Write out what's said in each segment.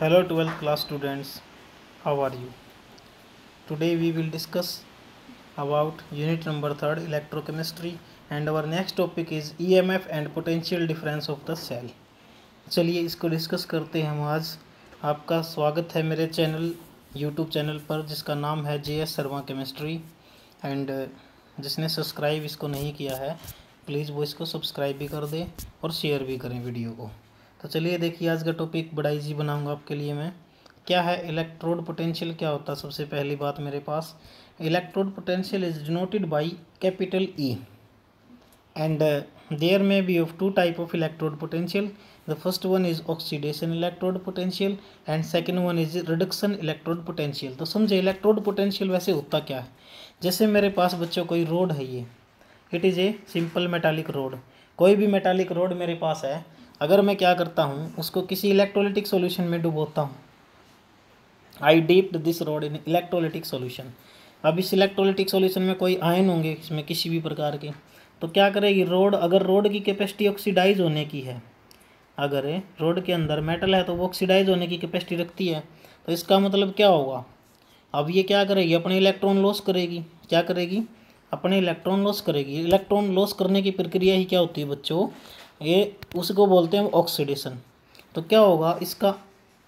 hello 12th class students how are you today we will discuss about unit number 3 electrochemistry and our next topic is emf and potential difference of the cell चलिए इसको discuss करते हैं हम आज आपका स्वागत है मेरे चैनल यूट्यूब चैनल पर जिसका नाम है J S Sharma chemistry and जिसने सब्सक्राइब इसको नहीं किया है प्लीज़ वो इसको सब्सक्राइब भी कर दें और शेयर भी करें वीडियो को तो चलिए देखिए आज का टॉपिक बड़ा इजी बनाऊंगा आपके लिए मैं क्या है इलेक्ट्रोड पोटेंशियल क्या होता है सबसे पहली बात मेरे पास electrode potential is denoted by capital E and there may be of two type of electrode potential the first one is oxidation electrode potential and second one is reduction electrode potential तो समझे electrode potential वैसे होता क्या है जैसे मेरे पास बच्चों कोई रोड है ये it is a simple metallic rod कोई भी मेटालिक रोड मेरे पास है अगर मैं क्या करता हूँ उसको किसी इलेक्ट्रोलिटिक सोल्यूशन में डुबोता हूँ I dipped this rod in electrolytic solution अब इस इलेक्ट्रोलिटिक सोल्यूशन में कोई आयन होंगे इसमें किसी भी प्रकार के तो क्या करेगी रोड अगर रोड की कैपेसिटी ऑक्सीडाइज होने की है अगर रोड के अंदर मेटल है तो वो ऑक्सीडाइज होने की कैपेसिटी रखती है तो इसका मतलब क्या होगा अब ये क्या करेगी अपने इलेक्ट्रॉन लॉस करेगी क्या करेगी अपने इलेक्ट्रॉन लॉस करेगी इलेक्ट्रॉन लॉस करने की प्रक्रिया ही क्या होती है बच्चों ये उसको बोलते हैं ऑक्सीडेशन तो क्या होगा इसका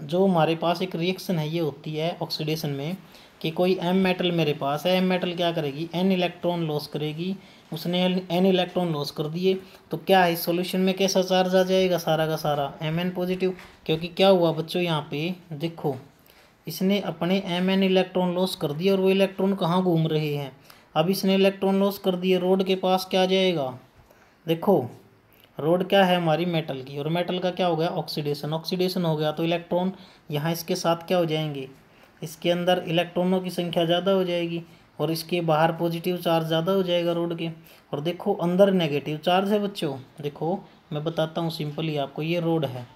जो हमारे पास एक रिएक्शन है ये होती है ऑक्सीडेशन में कि कोई एम मेटल मेरे पास है एम मेटल क्या करेगी एन इलेक्ट्रॉन लॉस करेगी उसने एन इलेक्ट्रॉन लॉस कर दिए तो क्या है इस सॉल्यूशन में कैसा चार्ज आ जाएगा सारा का सारा एम एन पॉजिटिव क्योंकि क्या हुआ बच्चों यहाँ पे देखो इसने अपने एम एन इलेक्ट्रॉन लॉस कर दिए और वो इलेक्ट्रॉन कहाँ घूम रहे हैं अब इसने इलेक्ट्रॉन लॉस कर दिए रोड के पास क्या आ जाएगा देखो रोड क्या है हमारी मेटल की और मेटल का क्या हो गया ऑक्सीडेशन ऑक्सीडेशन हो गया तो इलेक्ट्रॉन यहाँ इसके साथ क्या हो जाएंगे इसके अंदर इलेक्ट्रॉनों की संख्या ज़्यादा हो जाएगी और इसके बाहर पॉजिटिव चार्ज ज़्यादा हो जाएगा रोड के और देखो अंदर नेगेटिव चार्ज है बच्चों देखो मैं बताता हूँ सिंपली आपको ये रोड है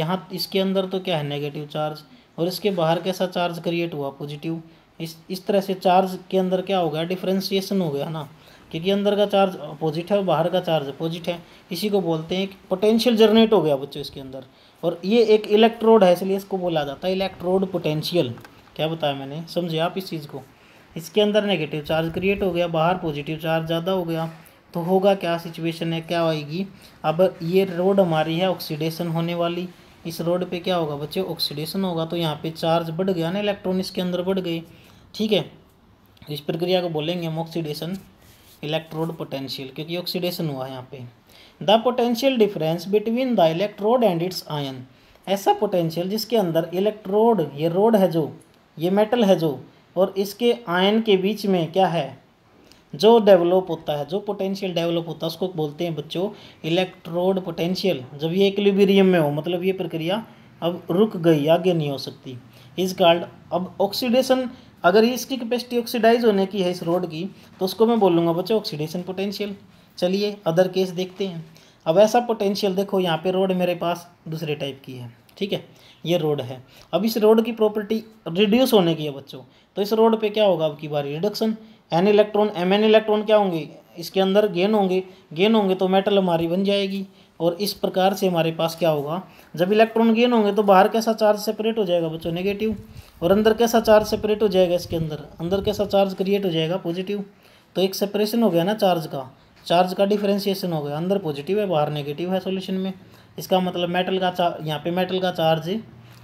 यहाँ इसके अंदर तो क्या है नेगेटिव चार्ज और इसके बाहर कैसा चार्ज क्रिएट हुआ पॉजिटिव इस इस तरह से चार्ज के अंदर क्या हो गया डिफ्रेंसीसन हो गया ना क्योंकि अंदर का चार्ज अपोजिट है और बाहर का चार्ज अपोजिट है इसी को बोलते हैं पोटेंशियल जनरेट हो गया बच्चों इसके अंदर और ये एक इलेक्ट्रोड है इसलिए इसको बोला जाता है इलेक्ट्रोड पोटेंशियल क्या बताया मैंने समझे आप इस चीज़ को इसके अंदर नेगेटिव चार्ज क्रिएट हो गया बाहर पॉजिटिव चार्ज ज़्यादा हो गया तो होगा क्या सिचुएशन है क्या आएगी अब ये रोड हमारी है ऑक्सीडेशन होने वाली इस रोड पे क्या होगा बच्चे ऑक्सीडेशन होगा तो यहाँ पे चार्ज बढ़ गया ना इलेक्ट्रॉन इसके अंदर बढ़ गए ठीक है इस प्रक्रिया को बोलेंगे हम ऑक्सीडेशन इलेक्ट्रोड पोटेंशियल क्योंकि ऑक्सीडेशन हुआ है यहाँ पे the potential difference between the electrode and its ion ऐसा पोटेंशियल जिसके अंदर इलेक्ट्रोड ये रोड है जो ये मेटल है जो और इसके आयन के बीच में क्या है जो डेवलप होता है जो पोटेंशियल डेवलप होता है उसको बोलते हैं बच्चों इलेक्ट्रोड पोटेंशियल जब ये इक्लिबेरियम में हो मतलब ये प्रक्रिया अब रुक गई आगे नहीं हो सकती इस कार्ड अब ऑक्सीडेशन अगर ये इसकी कैपेसिटी ऑक्सीडाइज होने की है इस रोड की तो उसको मैं बोलूँगा बच्चों ऑक्सीडेशन पोटेंशियल चलिए अदर केस देखते हैं अब ऐसा पोटेंशियल देखो यहाँ पे रोड मेरे पास दूसरे टाइप की है ठीक है ये रोड है अब इस रोड की प्रॉपर्टी रिड्यूस होने की है बच्चों तो इस रोड पे क्या होगा अब की बार reduction N electron M N electron क्या होंगे इसके अंदर गेन होंगे गेन होंगे तो मेटल हमारी बन जाएगी और इस प्रकार से हमारे पास क्या होगा जब इलेक्ट्रॉन गेन होंगे तो बाहर कैसा चार्ज सेपरेट हो जाएगा बच्चों नेगेटिव और अंदर कैसा चार्ज सेपरेट हो जाएगा इसके अंदर अंदर कैसा चार्ज क्रिएट हो जाएगा पॉजिटिव तो एक सेपरेशन हो गया ना चार्ज का चार्ज का डिफ्रेंसिएशन हो गया अंदर पॉजिटिव है बाहर नेगेटिव है सोल्यूशन में इसका मतलब मेटल का चार्ज यहाँ पे मेटल का चार्ज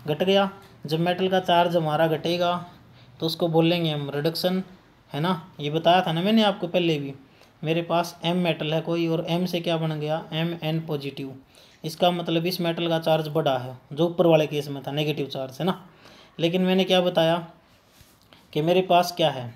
घट गया जब मेटल का चार्ज हमारा घटेगा तो उसको बोलेंगे हम रिडक्शन है ना ये बताया था ना मैंने आपको पहले भी मेरे पास एम मेटल है कोई और एम से क्या बन गया एम एन पॉजिटिव इसका मतलब इस मेटल का चार्ज बड़ा है जो ऊपर वाले केस में था नेगेटिव चार्ज है ना लेकिन मैंने क्या बताया कि मेरे पास क्या है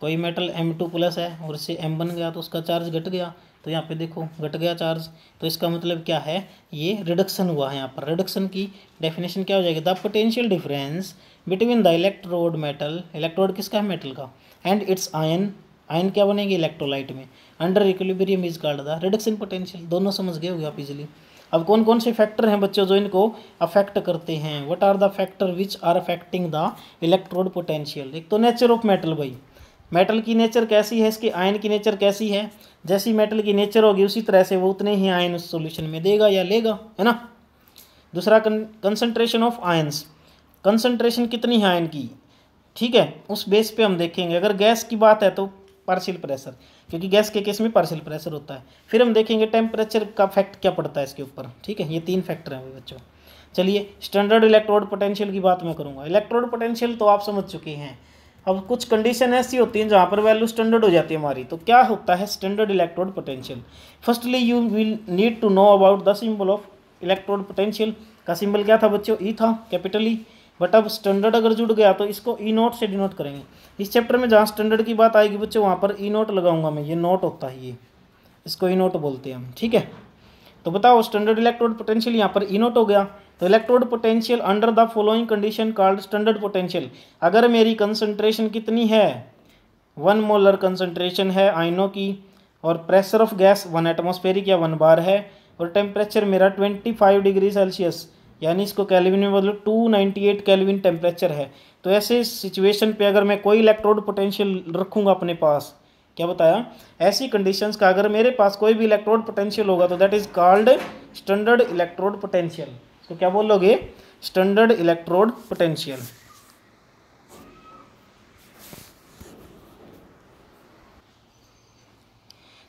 कोई मेटल एम टू प्लस है और इससे एम बन गया तो उसका चार्ज घट गया तो यहाँ पे देखो घट गया चार्ज तो इसका मतलब क्या है ये रिडक्शन हुआ है यहाँ पर रिडक्शन की डेफिनेशन क्या हो जाएगी the potential difference between the electrode metal electrode किसका है मेटल का एंड इट्स आयन आयन क्या बनेंगे इलेक्ट्रोलाइट में under equilibrium is called the reduction potential दोनों समझ गए होगे आप इजिली अब कौन कौन से फैक्टर हैं बच्चों जो इनको अफेक्ट करते हैं what are the factor which are affecting the electrode potential एक तो नेचर ऑफ मेटल भाई मेटल की नेचर कैसी है इसके आयन की नेचर कैसी है जैसी मेटल की नेचर होगी उसी तरह से वो उतने ही आयन उस सोल्यूशन में देगा या लेगा है ना दूसरा कंसनट्रेशन ऑफ आयन्स कंसनट्रेशन कितनी है आयन की ठीक है उस बेस पे हम देखेंगे अगर गैस की बात है तो पार्शियल प्रेशर क्योंकि गैस के केस में पार्शियल प्रेशर होता है फिर हम देखेंगे टेम्परेचर का फैक्ट क्या पड़ता है इसके ऊपर ठीक है ये तीन फैक्टर हैं बच्चों चलिए स्टैंडर्ड इलेक्ट्रोड पोटेंशियल की बात मैं करूँगा इलेक्ट्रोड पोटेंशियल तो आप समझ चुके हैं अब कुछ कंडीशन ऐसी होती हैं जहाँ पर वैल्यू स्टैंडर्ड हो जाती है हमारी तो क्या होता है standard electrode potential firstly you will need to know about the symbol of electrode potential का सिंबल क्या था बच्चों ई e था कैपिटल ई e. बट अब स्टैंडर्ड अगर जुड़ गया तो इसको ई e नोट से डिनोट करेंगे इस चैप्टर में जहाँ स्टैंडर्ड की बात आएगी बच्चे वहाँ पर ई e नोट लगाऊंगा मैं ये नोट होता है ये इसको ई e नोट बोलते हैं हम ठीक है तो बताओ स्टैंडर्ड इलेक्ट्रोड पोटेंशियल यहाँ पर ई नोट हो गया तो electrode potential under the following condition called standard potential अगर मेरी कंसनट्रेशन कितनी है वन मोलर कंसनट्रेशन है आइनों की और pressure of gas one atmospheric या वन बार है और टेम्परेचर मेरा ट्वेंटी फाइव डिग्री सेल्सियस यानी इसको कैलविन में बदलो 298 कैलविन टेम्परेचर है तो ऐसे सिचुएशन पे अगर मैं कोई इलेक्ट्रोड पोटेंशियल रखूँगा अपने पास क्या बताया ऐसी कंडीशंस का अगर मेरे पास कोई भी इलेक्ट्रोड पोटेंशियल होगा तो that is called standard electrode potential तो क्या बोलोगे स्टैंडर्ड इलेक्ट्रोड पोटेंशियल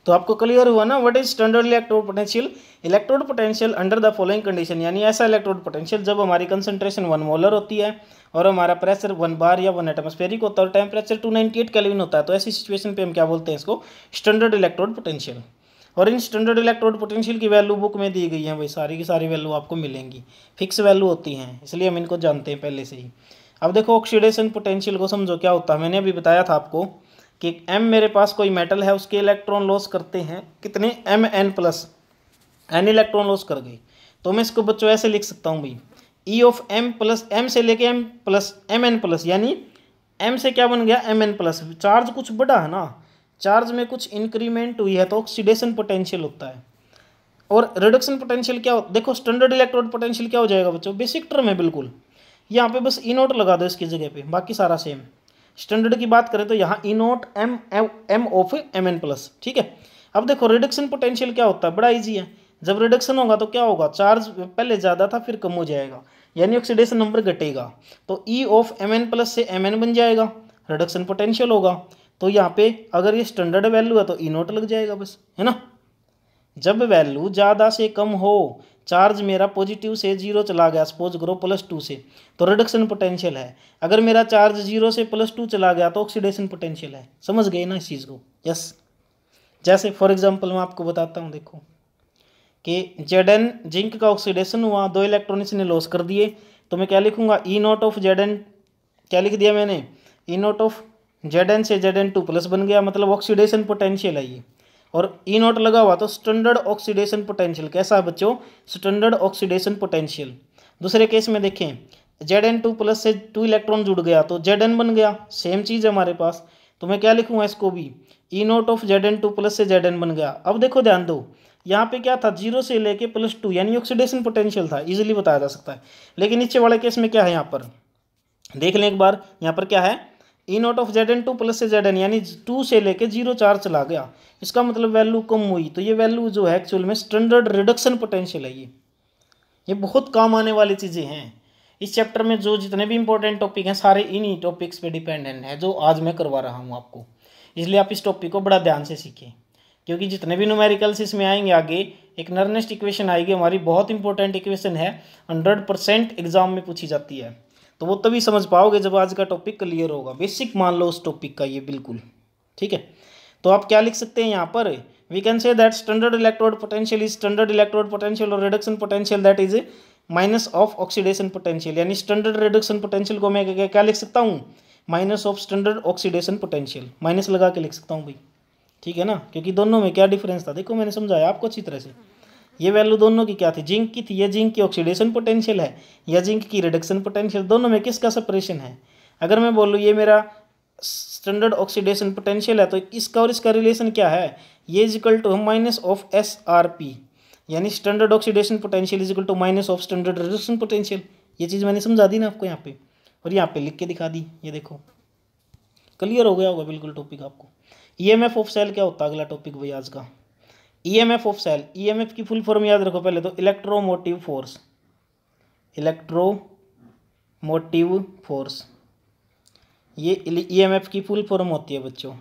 तो आपको क्लियर हुआ ना what is standard electrode potential electrode potential under the following condition यानी ऐसा इलेक्ट्रोड पोटेंशियल जब हमारी कंसंट्रेशन वन मोलर होती है और हमारा प्रेशर वन बार या वन एटमोस्फेरिक होता है और टेम्परेचर टू नाइनटी एट होता है तो ऐसी सिचुएशन पर हम क्या बोलते हैं इसको स्टैंडर्ड इलेक्ट्रोड पोटेंशियल और इन स्टैंडर्ड इलेक्ट्रोड पोटेंशियल की वैल्यू बुक में दी गई है भाई सारी की सारी वैल्यू आपको मिलेंगी फिक्स वैल्यू होती हैं इसलिए हम इनको जानते हैं पहले से ही अब देखो ऑक्सीडेशन पोटेंशियल को समझो क्या होता है मैंने अभी बताया था आपको कि एम मेरे पास कोई मेटल है उसके इलेक्ट्रॉन लॉस करते हैं कितने M N plus n electron loss कर गई तो मैं इसको बच्चों ऐसे लिख सकता हूँ भाई E of M plus M से लेके M plus M N plus यानी एम से क्या बन गया एम एन प्लस चार्ज कुछ बड़ा है ना चार्ज में कुछ इंक्रीमेंट हुई है तो ऑक्सीडेशन पोटेंशियल होता है और रिडक्शन पोटेंशियल क्या हो देखो स्टैंडर्ड इलेक्ट्रोड पोटेंशियल क्या हो जाएगा बच्चों बेसिक टर्म है बिल्कुल यहाँ पे बस इनोट लगा दो इसकी जगह पे बाकी सारा सेम स्टैंडर्ड की बात करें तो यहाँ E naught M M of M N plus ठीक है अब देखो रिडक्शन पोटेंशियल क्या होता है बड़ा ईजी है जब रिडक्शन होगा तो क्या होगा चार्ज पहले ज़्यादा था फिर कम हो जाएगा यानी ऑक्सीडेशन नंबर घटेगा तो E of M N plus से एम एन बन जाएगा रिडक्शन पोटेंशियल होगा तो यहाँ पे अगर ये स्टैंडर्ड वैल्यू है तो ई e नोट लग जाएगा बस है ना जब वैल्यू ज़्यादा से कम हो चार्ज मेरा पॉजिटिव से जीरो चला गया सपोज करो प्लस टू से तो रिडक्शन पोटेंशियल है अगर मेरा चार्ज जीरो से प्लस टू चला गया तो ऑक्सीडेशन पोटेंशियल है समझ गए ना इस चीज़ को यस जैसे फॉर एग्जांपल मैं आपको बताता हूँ देखो कि जेड एन जिंक का ऑक्सीडेशन हुआ दो इलेक्ट्रॉनिक्स ने लॉस कर दिए तो मैं क्या लिखूंगा ई नोट ऑफ एन क्या लिख दिया मैंने ई नोट ऑफ एन से एन टू प्लस बन गया मतलब ऑक्सीडेशन पोटेंशियल है ये और ई e नोट लगा हुआ तो स्टैंडर्ड ऑक्सीडेशन पोटेंशियल कैसा है बच्चों स्टैंडर्ड ऑक्सीडेशन पोटेंशियल दूसरे केस में देखें जेड एन टू प्लस से टू इलेक्ट्रॉन जुड़ गया तो जेड एन बन गया सेम चीज़ है हमारे पास तो मैं क्या लिखूँगा इसको भी E naught of Z N two plus से जेड एन बन गया अब देखो ध्यान दो यहाँ पे क्या था जीरो से लेके प्लस टू यानी ऑक्सीडेशन पोटेंशियल था इजीली बताया जा सकता है लेकिन नीचे वाले केस में क्या है यहाँ पर देख लें एक बार यहाँ पर क्या है E naught of Z N two plus से जेड एन यानी टू से लेके जीरो चार चला गया इसका मतलब वैल्यू कम हुई तो ये वैल्यू जो है एक्चुअल में स्टैंडर्ड रिडक्शन पोटेंशियल है ये ये बहुत काम आने वाली चीज़ें हैं इस चैप्टर में जो जितने भी इंपॉर्टेंट टॉपिक हैं सारे इन्हीं टॉपिक्स पे डिपेंडेंट हैं जो आज मैं करवा रहा हूँ आपको इसलिए आप इस टॉपिक को बड़ा ध्यान से सीखें क्योंकि जितने भी न्यूमेरिकल्स इसमें आएंगे आगे एक नर्नेस्ट इक्वेशन आएगी हमारी बहुत इंपॉर्टेंट इक्वेशन है हंड्रेड परसेंट एग्जाम में पूछी जाती है तो वो तभी समझ पाओगे जब आज का टॉपिक क्लियर होगा बेसिक मान लो उस टॉपिक का ये बिल्कुल ठीक है तो आप क्या लिख सकते हैं यहाँ पर we can say that standard electrode potential is standard electrode potential और reduction potential that is a minus of oxidation potential यानी स्टैंडर्ड रिडक्शन पोटेंशियल को मैं क्या, क्या लिख सकता हूँ minus of standard oxidation potential minus लगा के लिख सकता हूँ भाई ठीक है ना क्योंकि दोनों में क्या डिफरेंस था देखो मैंने समझाया आपको अच्छी तरह से ये वैल्यू दोनों की क्या थी जिंक की थी यह जिंक की ऑक्सीडेशन पोटेंशियल है या जिंक की रिडक्शन पोटेंशियल दोनों में किसका सपरेशन है अगर मैं बोलूँ ये मेरा स्टैंडर्ड ऑक्सीडेशन पोटेंशियल है तो इसका और इसका रिलेशन क्या है ये is equal to minus of S R P यानी standard oxidation potential is equal to minus of standard reduction potential ये चीज़ मैंने समझा दी ना आपको यहाँ पे और यहाँ पे लिख के दिखा दी ये देखो क्लियर हो गया होगा बिल्कुल टॉपिक आपको E M F of cell क्या होता है अगला टॉपिक भाई आज का ईएमएफ ऑफ सेल ईएमएफ की फुल फॉर्म याद रखो पहले तो इलेक्ट्रोमोटिव फोर्स इलेक्ट्रोमोटिव फोर्स ये ईएमएफ e की फुल फॉर्म होती है बच्चों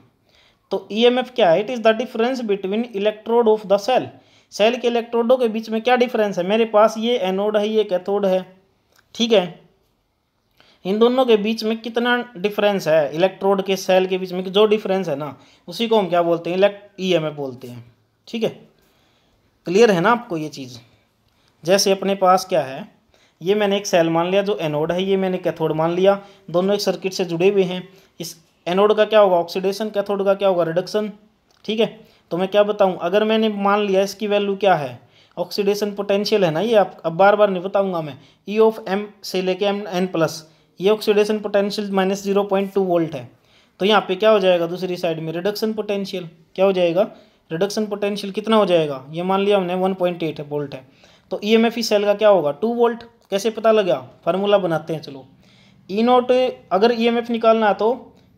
तो ईएमएफ e क्या है it is the difference between electrode of the cell cell के इलेक्ट्रोडों के बीच में क्या डिफरेंस है मेरे पास ये एनोड है ये कैथोड है ठीक है इन दोनों के बीच में कितना डिफरेंस है इलेक्ट्रोड के सेल के बीच में जो डिफरेंस है ना उसी को हम क्या बोलते हैं इलेक्ट ई e बोलते हैं ठीक है क्लियर है ना आपको ये चीज़ जैसे अपने पास क्या है ये मैंने एक सेल मान लिया जो एनोड है ये मैंने कैथोड मान लिया दोनों एक सर्किट से जुड़े हुए हैं इस एनोड का क्या होगा ऑक्सीडेशन कैथोड का क्या होगा रिडक्शन ठीक है तो मैं क्या बताऊँ अगर मैंने मान लिया इसकी वैल्यू क्या है ऑक्सीडेशन पोटेंशियल है ना ये आप अब बार बार नहीं बताऊँगा मैं ई ऑफ एम से लेके एम एन प्लस ये oxidation potential minus zero point two volt है तो यहाँ पे क्या हो जाएगा दूसरी साइड में रिडक्शन पोटेंशियल क्या हो जाएगा रिडक्शन पोटेंशियल कितना हो जाएगा ये मान लिया हमने वन पॉइंट एट वोल्ट है तो ई एम एफ इस सेल का क्या होगा टू वोल्ट कैसे पता लगा फार्मूला बनाते हैं चलो ई e नोट अगर ई एम एफ निकालना है तो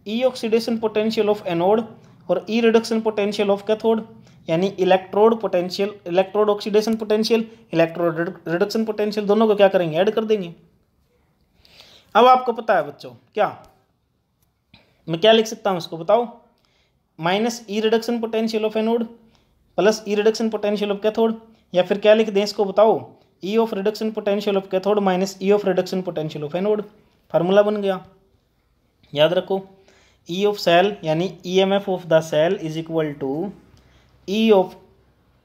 E oxidation potential of anode और E reduction potential of cathode यानी electrode potential electrode oxidation potential electrode reduction potential दोनों को क्या करेंगे ऐड कर देंगे अब आपको पता है बच्चों क्या मैं क्या लिख सकता हूँ इसको बताओ minus E reduction potential of anode plus E reduction potential of cathode या फिर क्या लिख दें इसको बताओ E of reduction potential of cathode minus E of reduction potential of anode formula बन गया याद रखो ई ऑफ सेल यानी E M F of the cell is equal to E of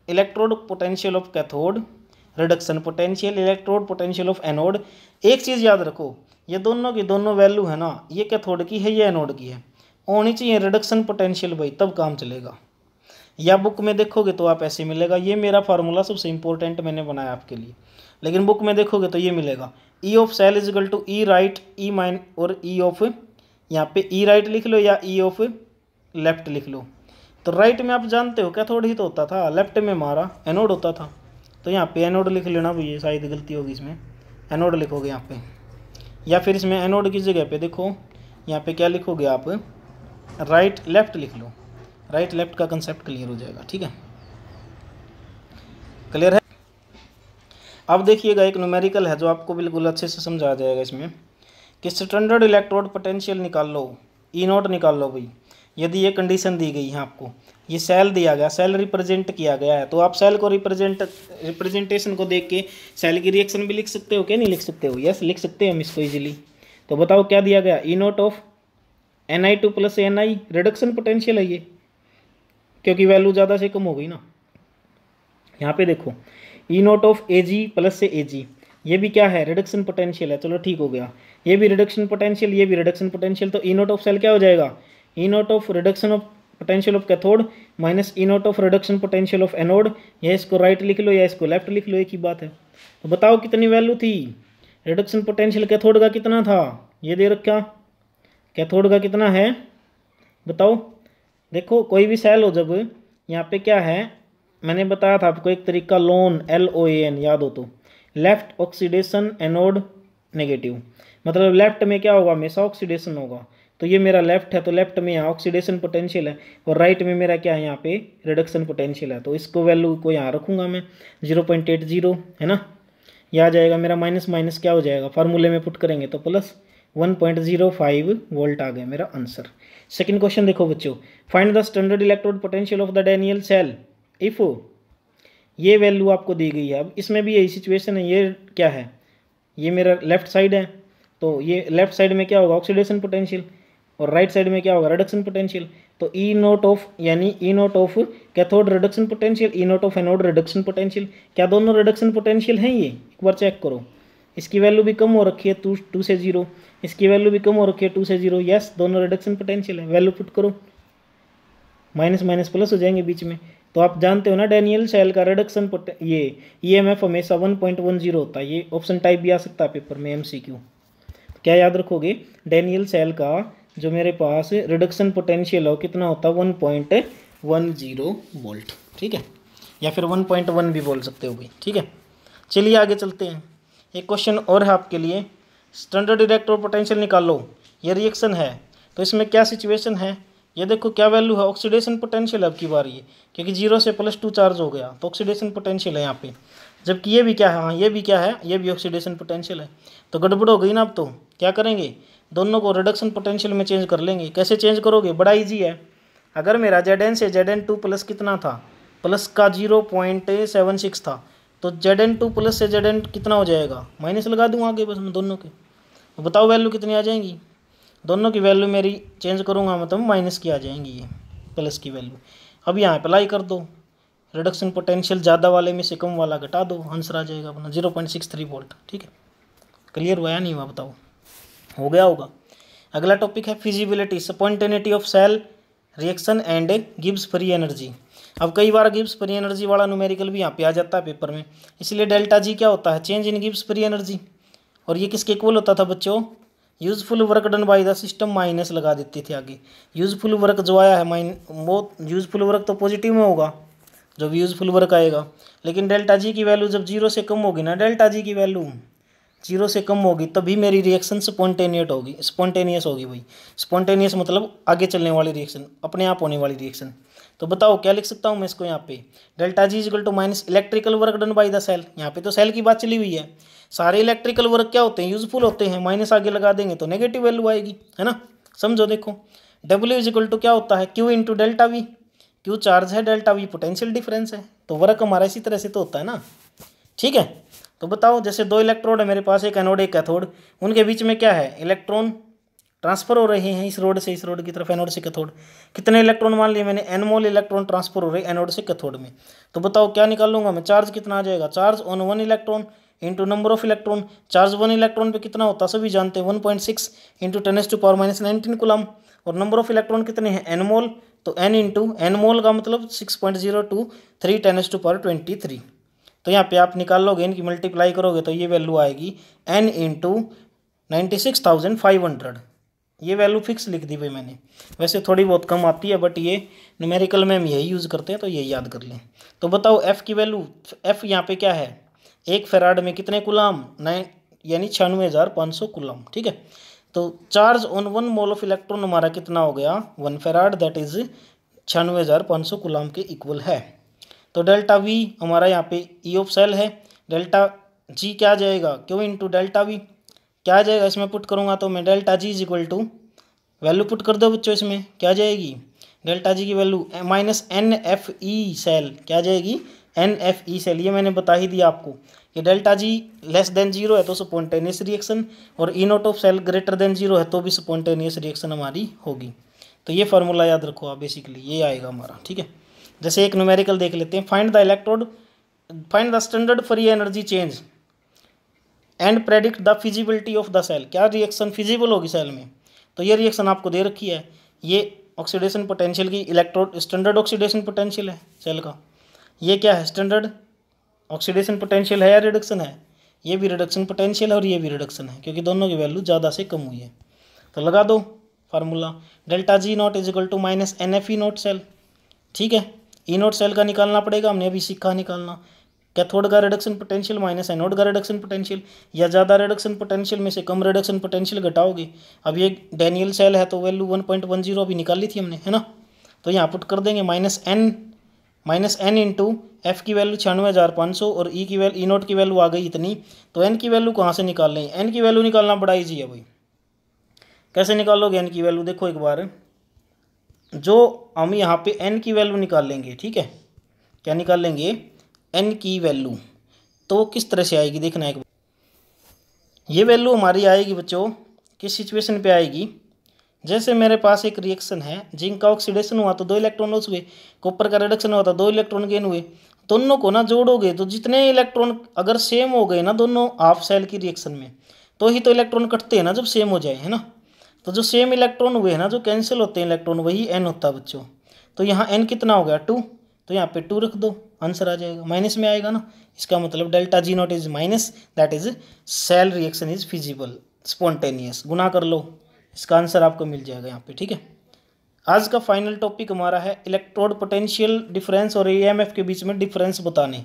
electrode potential of cathode reduction potential electrode potential of anode एक चीज़ याद रखो ये दोनों की दोनों वैल्यू है ना ये कैथोड की है ये एनोड की है होनी चाहिए रिडक्शन पोटेंशियल भाई तब काम चलेगा या बुक में देखोगे तो आप ऐसे मिलेगा ये मेरा फार्मूला सबसे इंपॉर्टेंट मैंने बनाया आपके लिए लेकिन बुक में देखोगे तो ये मिलेगा E of cell is equal to E right E minus और ई e ऑफ यहाँ पे ई e राइट लिख लो या ई ऑफ लेफ्ट लिख लो तो राइट में आप जानते हो क्या थोड़ी ही तो होता था लेफ्ट में मारा एनोड होता था तो यहाँ पे एनोड लिख लेना भैया शायद गलती होगी इसमें एनोड लिखोगे यहाँ पे या फिर इसमें एनोड की जगह पे देखो यहाँ पे क्या लिखोगे आप राइट लेफ्ट लिख लो राइट लेफ्ट का कंसेप्ट क्लियर हो जाएगा ठीक है क्लियर है अब देखिएगा एक न्यूमेरिकल है जो आपको बिल्कुल अच्छे से समझा जाएगा इसमें कि स्टैंडर्ड इलेक्ट्रोड पोटेंशियल निकाल लो ई e नोट निकाल लो भाई यदि ये कंडीशन दी गई है आपको ये सेल दिया गया सेल रिप्रेजेंट किया गया है तो आप सेल को रिप्रेजेंट रिप्रेजेंटेशन को देख के सेल की रिएक्शन भी लिख सकते हो क्या नहीं लिख सकते हो यस लिख सकते हैं हम इसको इजीली तो बताओ क्या दिया गया E naught of N I two plus N I reduction potential है ये क्योंकि वैल्यू ज़्यादा से कम हो गई ना यहाँ पे देखो E naught of A G plus से ए जी ये भी क्या है रिडक्शन पोटेंशियल है चलो ठीक हो गया ये भी रिडक्शन पोटेंशियल ये भी रिडक्शन पोटेंशियल तो ई नोट ऑफ सेल क्या हो जाएगा E naught of reduction of potential of cathode minus E naught of reduction potential of anode या इसको राइट लिख लो या इसको लेफ्ट लिख लो एक ही बात है तो बताओ कितनी वैल्यू थी रिडक्शन पोटेंशियल कैथोड का कितना था ये दे रखा कैथोड का कितना है बताओ देखो कोई भी सेल हो जब यहाँ पे क्या है मैंने बताया था आपको एक तरीका लोन एल ओ एन याद हो तो लेफ्ट ऑक्सीडेशन एनोड नेगेटिव मतलब लेफ्ट में क्या होगा हमेशा ऑक्सीडेशन होगा तो ये मेरा लेफ्ट है तो लेफ्ट में यहाँ ऑक्सीडेशन पोटेंशियल है और राइट में मेरा क्या है यहाँ पे रिडक्शन पोटेंशियल है तो इसको वैल्यू को यहाँ रखूँगा मैं जीरो पॉइंट एट जीरो है ना यह आ जाएगा मेरा माइनस माइनस क्या हो जाएगा फार्मूले में पुट करेंगे तो plus one point zero five volt आ गया मेरा आंसर सेकंड क्वेश्चन देखो बच्चों find the standard electrode potential of the Daniel cell if ये वैल्यू आपको दी गई है अब इसमें भी यही सिचुएशन है ये क्या है ये मेरा लेफ्ट साइड है तो ये लेफ्ट साइड में क्या होगा ऑक्सीडेशन पोटेंशियल और राइट right साइड में क्या होगा रिडक्शन पोटेंशियल तो ई नोट ऑफ यानी E naught of cathode reduction potential E naught of anode reduction potential क्या दोनों रिडक्शन पोटेंशियल हैं ये एक बार चेक करो इसकी वैल्यू भी कम हो रखी है टू टू से जीरो इसकी वैल्यू भी कम हो रखी है टू से जीरो यस दोनों रिडक्शन पोटेंशियल है वैल्यू पुट करो माइनस माइनस प्लस हो जाएंगे बीच में तो आप जानते हो ना डैनियल सेल का रिडक्शन ये ई एम एफ हमेशा वन पॉइंट वन जीरो होता है ये ऑप्शन टाइप भी आ सकता है पेपर में एम सी क्यू क्या याद रखोगे डैनियल सेल का जो मेरे पास रिडक्शन पोटेंशियल है कितना होता है one point one zero volt ठीक है या फिर वन पॉइंट वन भी बोल सकते हो भाई ठीक है चलिए आगे चलते हैं एक क्वेश्चन और है आपके लिए स्टैंडर्ड डायरेक्ट और पोटेंशियल निकाल लो ये रिएक्शन है तो इसमें क्या सिचुएशन है ये देखो क्या वैल्यू है ऑक्सीडेशन पोटेंशियल आपकी बार ये क्योंकि जीरो से प्लस टू चार्ज हो गया तो ऑक्सीडेशन पोटेंशियल है यहाँ पे जबकि ये भी क्या है हाँ ये भी क्या है ये भी ऑक्सीडेशन पोटेंशियल है तो गड़बड़ हो गई ना अब तो क्या करेंगे दोनों को रिडक्शन पोटेंशियल में चेंज कर लेंगे कैसे चेंज करोगे बड़ा ईजी है अगर मेरा जेड एन से जेड एन टू प्लस कितना था प्लस का जीरो पॉइंट सेवन सिक्स था तो जेड एन टू प्लस से जेड एन कितना हो जाएगा माइनस लगा दूँ आगे बस मैं दोनों के तो बताओ वैल्यू कितनी आ जाएंगी दोनों की वैल्यू मेरी चेंज करूँगा मतलब माइनस की आ जाएंगी ये प्लस की वैल्यू अब यहाँ अप्लाई कर दो रिडक्शन पोटेंशियल ज़्यादा वाले में से कम वाला घटा दो आंसर आ जाएगा अपना zero point six three volt ठीक है क्लियर हुआ या नहीं हुआ बताओ हो गया होगा अगला टॉपिक है feasibility spontaneity of cell reaction and गिव्स फ्री एनर्जी अब कई बार गिब्स फ्री एनर्जी वाला न्यूमेरिकल भी यहाँ पे आ जाता है पेपर में इसलिए डेल्टा जी क्या होता है change in Gibbs free energy और ये किसके इक्वल होता था बच्चों useful work done by the system minus लगा देते थे आगे यूजफुल वर्क जो आया है माइन वो यूजफुल वर्क तो पॉजिटिव में होगा जब यूजफुल वर्क आएगा लेकिन डेल्टा जी की वैल्यू जब जीरो से कम होगी ना डेल्टा जी की वैल्यू जीरो से कम होगी तभी मेरी रिएक्शन स्पॉन्टेनियट होगी स्पॉन्टेनियस होगी भाई स्पॉन्टेनियस मतलब आगे चलने वाली रिएक्शन अपने आप होने वाली रिएक्शन तो बताओ क्या लिख सकता हूँ मैं इसको यहाँ पे delta G is equal to minus electrical work done by the cell यहाँ पे तो सेल की बात चली हुई है सारे इलेक्ट्रिकल वर्क क्या होते हैं यूजफुल होते हैं माइनस आगे लगा देंगे तो नेगेटिव वैल्यू आएगी है ना समझो देखो डब्ल्यू इजिकल टू क्या होता है Q into delta V Q charge है डेल्टा वी पोटेंशियल डिफरेंस है तो वर्क हमारा इसी तरह से तो होता है ना ठीक है तो बताओ जैसे दो इलेक्ट्रोड है मेरे पास एक एनोड एक कैथोड उनके बीच में क्या है इलेक्ट्रॉन ट्रांसफर हो रहे हैं इस रोड से इस रोड की तरफ एनोड से कैथोड कितने इलेक्ट्रॉन मान लिए मैंने एनमोल इलेक्ट्रॉन ट्रांसफर हो रहे एनोड से कैथोड में तो बताओ क्या निकाल लूंगा मैं चार्ज कितना आ जाएगा charge on one electron into number of electron charge one electron पे कितना होता सभी जानते हैं one point six into ten s to power minus nineteen coulomb और नंबर ऑफ इलेक्ट्रॉन कितने हैं एनमोल तो एन इंटू एनमोल का मतलब six point zero two three ten s to power twenty three तो यहाँ पे आप निकाल लोगे इनकी मल्टीप्लाई करोगे तो ये वैल्यू आएगी N into ninety six thousand five hundred ये वैल्यू फिक्स लिख दी भाई मैंने वैसे थोड़ी बहुत कम आती है बट ये न्यूमेरिकल में हम यही यूज़ करते हैं तो ये याद कर लें तो बताओ एफ़ की वैल्यू एफ़ यहाँ पे क्या है एक फेराड में कितने कुलाम नाइन यानी छियानवे हज़ार पाँच सौ कुलाम ठीक है तो charge on one mole of electron हमारा कितना हो गया वन फेराड दैट इज़ छियानवे हज़ार पाँच सौ कुलाम के इक्वल है तो डेल्टा वी हमारा यहाँ पे ई ऑफ सेल है डेल्टा जी क्या जाएगा क्यों इंटू डेल्टा वी क्या आ जाएगा इसमें पुट करूँगा तो मैं delta G is equal to value put कर दो बच्चों इसमें क्या जाएगी डेल्टा जी की value minus N F E cell क्या जाएगी एन एफ ई सेल ये मैंने बता ही दिया आपको कि delta G less than zero है तो स्पॉन्टेनियस रिएक्शन और E naught of cell greater than zero है तो भी स्पॉन्टेनियस रिएक्शन हमारी होगी तो ये फार्मूला याद रखो आप बेसिकली ये आएगा हमारा ठीक है जैसे एक न्यूमेरिकल देख लेते हैं find the electrode find the standard free energy change and predict the feasibility of the cell क्या रिएक्शन फिजिबल होगी सेल में तो ये रिएक्शन आपको दे रखी है ये ऑक्सीडेशन पोटेंशियल की इलेक्ट्रो स्टैंडर्ड ऑक्सीडेशन पोटेंशियल है सेल का ये क्या है स्टैंडर्ड ऑक्सीडेशन पोटेंशियल है या रिडक्शन है ये भी रिडक्शन पोटेंशियल है और ये भी रिडक्शन है क्योंकि दोनों की वैल्यू ज़्यादा से कम हुई है तो लगा दो formula delta G naught is equal to minus N F E naught cell ठीक है ई नोट सेल का निकालना पड़ेगा हमने अभी सीखा निकालना कैथोड का रिडक्शन पोटेंशियल माइनस एनोड का रिडक्शन पोटेंशियल या ज़्यादा रिडक्शन पोटेंशियल में से कम रिडक्शन पोटेंशियल घटाओगे अब ये डेनियल सेल है तो value one point one zero अभी निकाल ली थी हमने है ना तो यहाँ पुट कर देंगे minus N minus N into F की वैल्यू छियानवे हज़ार पाँच सौ और ई e की वैल्यू ई नोट की वैल्यू आ गई इतनी तो एन की वैल्यू कहाँ से निकाल लें एन की वैल्यू निकालना बड़ा ईजी है भाई कैसे निकालोगे एन की वैल्यू देखो एक बार जो हम यहाँ पर एन की वैल्यू निकाल लेंगे ठीक है क्या निकाल लेंगे एन की वैल्यू तो वो किस तरह से आएगी देखना है ये वैल्यू हमारी आएगी बच्चों किस सिचुएशन पे आएगी जैसे मेरे पास एक रिएक्शन है जिंक का ऑक्सीडेशन हुआ तो दो इलेक्ट्रॉन लॉस हुए कॉपर का रिडक्शन हुआ तो दो इलेक्ट्रॉन गेन हुए दोनों को ना जोड़ोगे तो जितने इलेक्ट्रॉन अगर सेम हो गए ना दोनों हाफ सेल की रिएक्शन में तो ही तो इलेक्ट्रॉन कटते हैं ना जब सेम हो जाए है ना तो जो सेम इलेक्ट्रॉन हुए हैं ना जो कैंसिल होते हैं इलेक्ट्रॉन वही एन होता है बच्चों तो यहाँ एन कितना हो गया टू तो यहाँ पे टू रख दो आंसर आ जाएगा माइनस में आएगा ना इसका मतलब delta G naught is minus that is cell reaction is feasible spontaneous गुना कर लो इसका आंसर आपको मिल जाएगा यहाँ पे ठीक है आज का फाइनल टॉपिक हमारा है इलेक्ट्रोड पोटेंशियल डिफरेंस और ईएमएफ e के बीच में डिफरेंस बताने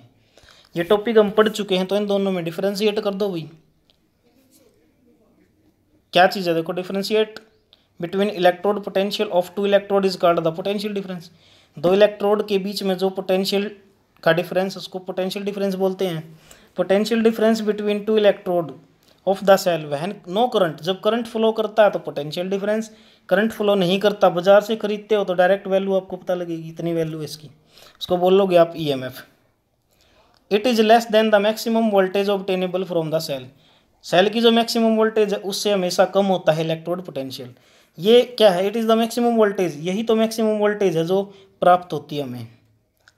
ये टॉपिक हम पढ़ चुके हैं तो इन दोनों में डिफरेंशिएट कर दो भाई क्या चीज़ है देखो differentiate between electrode potential of two electrode is called the potential difference दो इलेक्ट्रोड के बीच में जो पोटेंशियल का डिफरेंस उसको पोटेंशियल डिफरेंस बोलते हैं potential difference between two electrode of the cell when no current जब करंट फ्लो करता है तो पोटेंशियल डिफरेंस करंट फ्लो नहीं करता बाजार से खरीदते हो तो डायरेक्ट वैल्यू आपको पता लगेगी इतनी वैल्यू है इसकी उसको बोल लोगे आप E M F it is less than the maximum voltage obtainable from the cell cell की जो मैक्सिमम वोल्टेज है उससे हमेशा कम होता है इलेक्ट्रोड पोटेंशियल ये क्या है it is the maximum voltage यही तो मैक्सिमम वोल्टेज है जो प्राप्त होती है हमें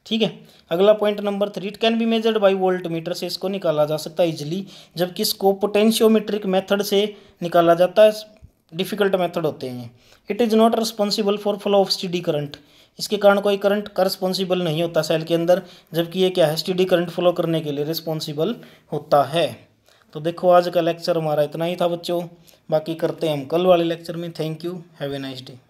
ठीक है अगला point number three it can be measured by volt meter से इसको निकाला जा सकता है इजिली जबकि इसको पोटेंशियोमेट्रिक मेथड से निकाला जाता है डिफिकल्ट मेथड होते हैं it is not responsible for flow of steady current इसके कारण कोई करंट का रिस्पॉन्सिबल नहीं होता सेल के अंदर जबकि ये क्या है स्टीडी करंट फ्लो करने के लिए रिस्पॉन्सिबल होता है तो देखो आज का लेक्चर हमारा इतना ही था बच्चों बाकी करते हैं हम कल वाले लेक्चर में thank you have a nice day